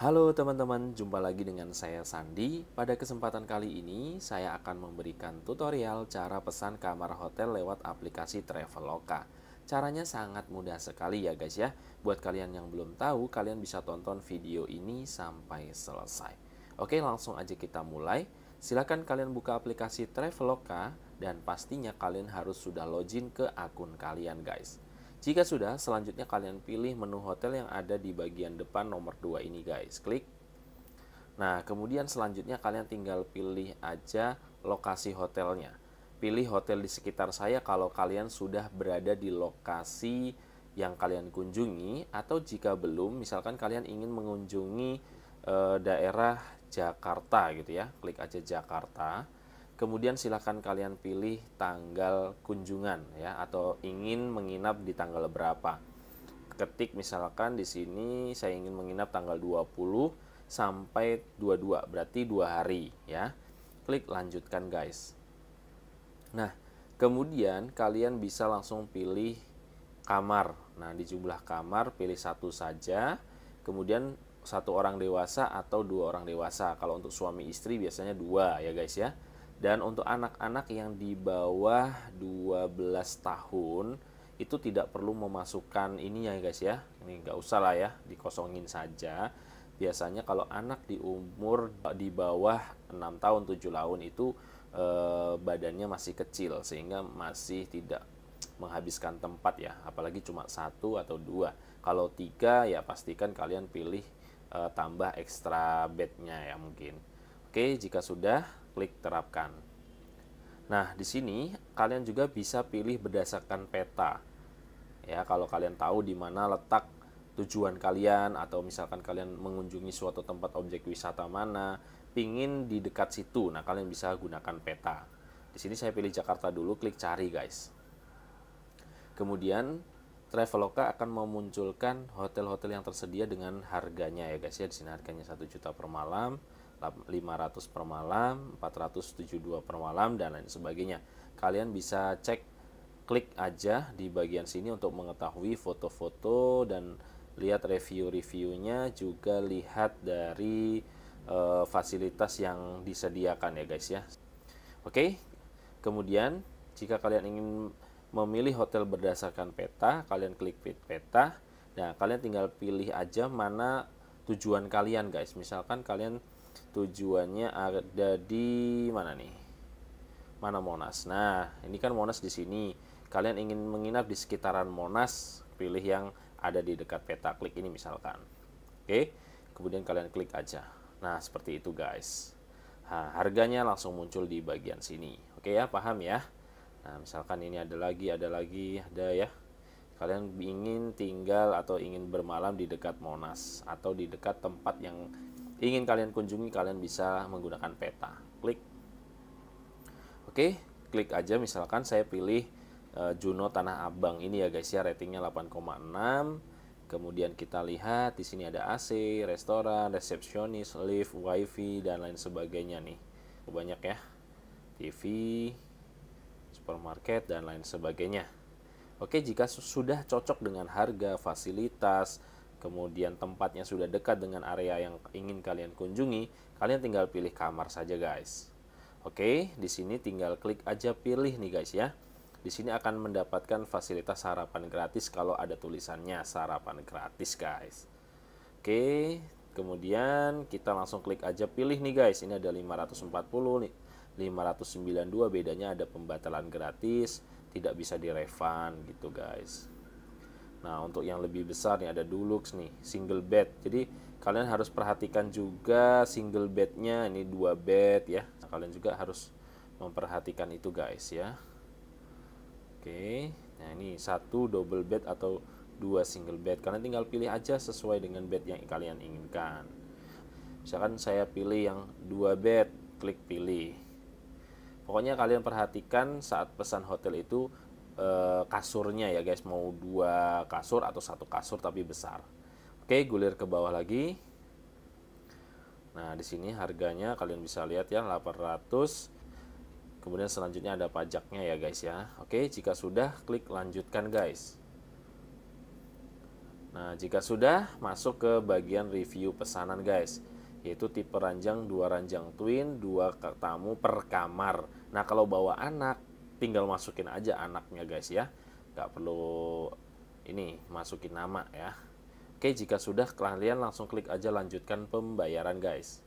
Halo teman-teman, jumpa lagi dengan saya Sandi. Pada kesempatan kali ini, saya akan memberikan tutorial cara pesan kamar hotel lewat aplikasi Traveloka. Caranya sangat mudah sekali ya guys ya. Buat kalian yang belum tahu, kalian bisa tonton video ini sampai selesai. Oke, langsung aja kita mulai. Silahkan kalian buka aplikasi Traveloka dan pastinya kalian harus sudah login ke akun kalian guys. Jika sudah, selanjutnya kalian pilih menu hotel yang ada di bagian depan nomor 2 ini guys. Klik. Nah, kemudian selanjutnya kalian tinggal pilih aja lokasi hotelnya. Pilih hotel di sekitar saya kalau kalian sudah berada di lokasi yang kalian kunjungi atau jika belum, misalkan kalian ingin mengunjungi e, daerah Jakarta gitu ya. Klik aja Jakarta kemudian silahkan kalian pilih tanggal kunjungan ya atau ingin menginap di tanggal berapa ketik misalkan di sini saya ingin menginap tanggal 20 sampai 22 berarti dua hari ya klik lanjutkan guys nah kemudian kalian bisa langsung pilih kamar nah di jumlah kamar pilih satu saja kemudian satu orang dewasa atau dua orang dewasa kalau untuk suami istri biasanya dua ya guys ya dan untuk anak-anak yang di bawah 12 tahun itu tidak perlu memasukkan ini ya guys ya. Ini nggak usah lah ya, dikosongin saja. Biasanya kalau anak di umur eh, di bawah 6 tahun, 7 tahun itu e, badannya masih kecil sehingga masih tidak menghabiskan tempat ya, apalagi cuma satu atau dua. Kalau tiga ya pastikan kalian pilih e, tambah extra bednya ya mungkin. Oke, jika sudah klik terapkan. Nah, di sini kalian juga bisa pilih berdasarkan peta. Ya, kalau kalian tahu di mana letak tujuan kalian atau misalkan kalian mengunjungi suatu tempat objek wisata mana, pingin di dekat situ. Nah, kalian bisa gunakan peta. Di sini saya pilih Jakarta dulu, klik cari, guys. Kemudian Traveloka akan memunculkan hotel-hotel yang tersedia dengan harganya ya guys ya. Di sini harganya 1 juta per malam. 500 per malam, 472 per malam dan lain sebagainya. Kalian bisa cek klik aja di bagian sini untuk mengetahui foto-foto dan lihat review-reviewnya juga lihat dari e, fasilitas yang disediakan ya guys ya. Oke. Kemudian jika kalian ingin memilih hotel berdasarkan peta, kalian klik peta. Nah, kalian tinggal pilih aja mana tujuan kalian guys. Misalkan kalian tujuannya ada di mana nih? Mana Monas? Nah, ini kan Monas di sini. Kalian ingin menginap di sekitaran Monas, pilih yang ada di dekat peta klik ini misalkan. Oke, kemudian kalian klik aja. Nah, seperti itu guys. Nah, harganya langsung muncul di bagian sini. Oke ya, paham ya? Nah, misalkan ini ada lagi, ada lagi, ada ya. Kalian ingin tinggal atau ingin bermalam di dekat Monas atau di dekat tempat yang ingin kalian kunjungi, kalian bisa menggunakan peta. Klik. Oke, klik aja misalkan saya pilih uh, Juno Tanah Abang ini ya guys ya ratingnya 8,6. Kemudian kita lihat di sini ada AC, restoran, resepsionis, lift, wifi dan lain sebagainya nih. Banyak ya. TV, supermarket dan lain sebagainya. Oke, jika sudah cocok dengan harga, fasilitas, kemudian tempatnya sudah dekat dengan area yang ingin kalian kunjungi, kalian tinggal pilih kamar saja guys. Oke, di sini tinggal klik aja pilih nih guys ya. Di sini akan mendapatkan fasilitas sarapan gratis kalau ada tulisannya sarapan gratis guys. Oke, kemudian kita langsung klik aja pilih nih guys. Ini ada 540 nih. 592 bedanya ada pembatalan gratis, tidak bisa direfund gitu guys. Nah, untuk yang lebih besar nih ada Dulux nih, single bed. Jadi kalian harus perhatikan juga single bednya ini dua bed ya. Nah, kalian juga harus memperhatikan itu guys ya. Oke, nah ini satu double bed atau dua single bed. Kalian tinggal pilih aja sesuai dengan bed yang kalian inginkan. Misalkan saya pilih yang dua bed, klik pilih. Pokoknya kalian perhatikan saat pesan hotel itu Eh, kasurnya ya guys mau dua kasur atau satu kasur tapi besar oke gulir ke bawah lagi nah di sini harganya kalian bisa lihat ya 800 kemudian selanjutnya ada pajaknya ya guys ya oke jika sudah klik lanjutkan guys Nah, jika sudah, masuk ke bagian review pesanan guys, yaitu tipe ranjang dua ranjang twin, dua tamu per kamar. Nah, kalau bawa anak, tinggal masukin aja anaknya guys ya nggak perlu ini masukin nama ya oke jika sudah kalian langsung klik aja lanjutkan pembayaran guys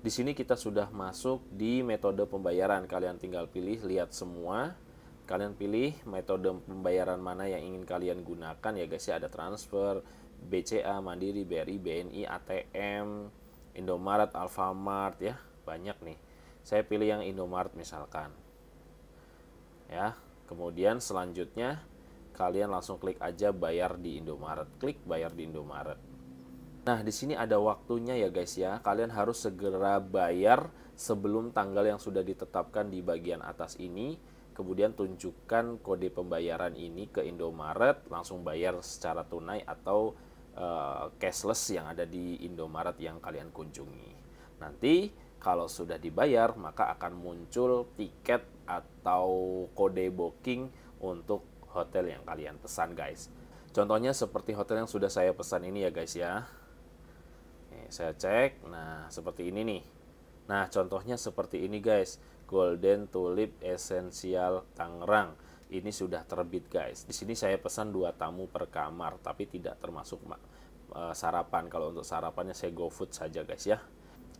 di sini kita sudah masuk di metode pembayaran kalian tinggal pilih lihat semua kalian pilih metode pembayaran mana yang ingin kalian gunakan ya guys ya ada transfer BCA Mandiri BRI BNI ATM Indomaret Alfamart ya banyak nih saya pilih yang Indomaret misalkan ya. Kemudian selanjutnya kalian langsung klik aja bayar di Indomaret. Klik bayar di Indomaret. Nah, di sini ada waktunya ya guys ya. Kalian harus segera bayar sebelum tanggal yang sudah ditetapkan di bagian atas ini. Kemudian tunjukkan kode pembayaran ini ke Indomaret, langsung bayar secara tunai atau uh, cashless yang ada di Indomaret yang kalian kunjungi. Nanti kalau sudah dibayar, maka akan muncul tiket atau kode booking untuk hotel yang kalian pesan, guys. Contohnya seperti hotel yang sudah saya pesan ini ya, guys ya. Nih, saya cek. Nah, seperti ini nih. Nah, contohnya seperti ini, guys. Golden Tulip Essential Tangerang. Ini sudah terbit, guys. Di sini saya pesan dua tamu per kamar, tapi tidak termasuk eh, sarapan. Kalau untuk sarapannya saya GoFood saja, guys ya.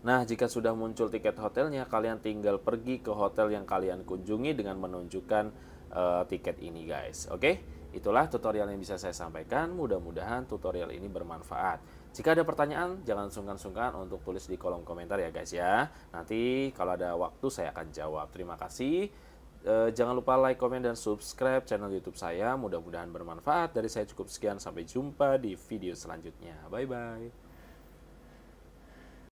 Nah, jika sudah muncul tiket hotelnya, kalian tinggal pergi ke hotel yang kalian kunjungi dengan menunjukkan uh, tiket ini, guys. Oke, okay? itulah tutorial yang bisa saya sampaikan. Mudah-mudahan tutorial ini bermanfaat. Jika ada pertanyaan, jangan sungkan-sungkan untuk tulis di kolom komentar ya, guys. Ya, nanti kalau ada waktu, saya akan jawab. Terima kasih. E, jangan lupa like, komen, dan subscribe channel YouTube saya. Mudah-mudahan bermanfaat. Dari saya cukup sekian. Sampai jumpa di video selanjutnya. Bye bye.